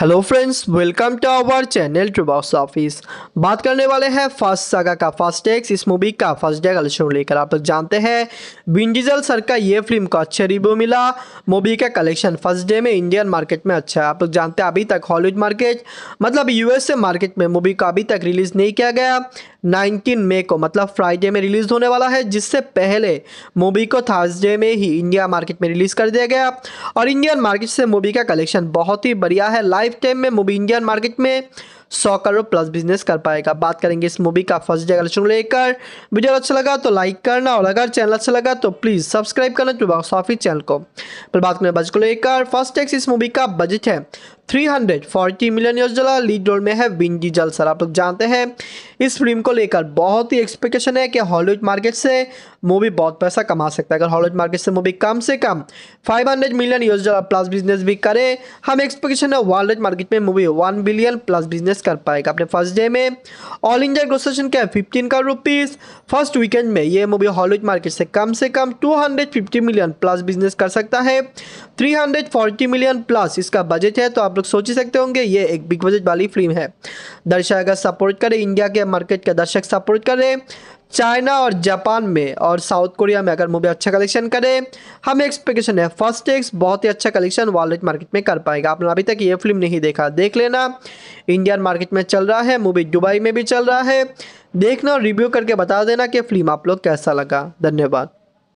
hello friends welcome to our channel box office बात करने वाले हैं फर्स्ट सागा का फर्स्ट एक्स इस मूवी का फर्स्ट डे कलेक्शन लेकर आप लोग जानते हैं विन डीजल सर का ये फिल्म को अच्छा रिव्यू मिला मूवी का कलेक्शन फर्स्ट डे में इंडियन मार्केट में अच्छा है आप लोग जानते हैं अभी तक हॉलीवुड मार्केट मतलब यूएसए मार्केट में मूवी को अभी तक रिलीज़ नहीं किया गया 19 मई को मतलब फ्राइडे में रिलीज़ होने वाला है जिससे पहले मूवी को थर्सडे में ही इंडिया मार्केट में रिलीज़ कर दिया गया और इंडियन मार्केट से मूवी का कलेक्शन बहुत ही बढ़िया है लाइफ टाइम में मूवी इंडियन मार्केट में सौ करोड़ प्लस बिजनेस कर पाएगा बात करेंगे इस मूवी का फर्स्ट डे कलेक्शन लेकर वीडियो अच्छा लगा तो लाइक करना और अगर चैनल अच्छा लगा तो प्लीज़ सब्सक्राइब करना टू बॉक्स ऑफिस चैनल को फिर बात करें बजट को लेकर फर्स्ट टैक्स इस मूवी का बजट है 340 million US dollar lead role में है विन डीजल सर आप लोग जानते हैं इस फिल्म को लेकर बहुत ही एक्सपेक्टेशन है कि हॉलीवुड मार्केट से मूवी बहुत पैसा कमा सकता है अगर हॉलीवुड मार्केट से मूवी कम से कम 500 million US dollar plus business भी करे हम एक्सपेक्टेशन है वर्ल्ड मार्केट में मूवी 1 बिलियन प्लस बिजनेस कर पाएगा अपने फर्स्ट डे में ऑल इंडिया ग्रोसेशन क्या है फिफ्टीन का रुपीज़ फर्स्ट वीकेंड में ये मूवी हॉलीवुड मार्केट से कम से कम फिफ्टी मिलियन प्लस बिजनेस कर सकता है फोर्टी मिलियन प्लस इसका बजट है तो आप लोग सोच ही सकते होंगे ये एक बिग बजट वाली फिल्म है दर्शक अगर सपोर्ट करें इंडिया के मार्केट के दर्शक सपोर्ट करें चाइना और जापान में और साउथ कोरिया में अगर मूवी अच्छा कलेक्शन करे हम एक्सपेक्टेशन है फर्स्ट एक्स बहुत ही अच्छा कलेक्शन वॉलेट मार्केट में कर पाएगा आपने अभी तक ये फिल्म नहीं देखा देख लेना इंडियन मार्केट में चल रहा है मूवी दुबई में भी चल रहा है देखना और रिव्यू करके बता देना कि फिल्म आप लोग कैसा लगा धन्यवाद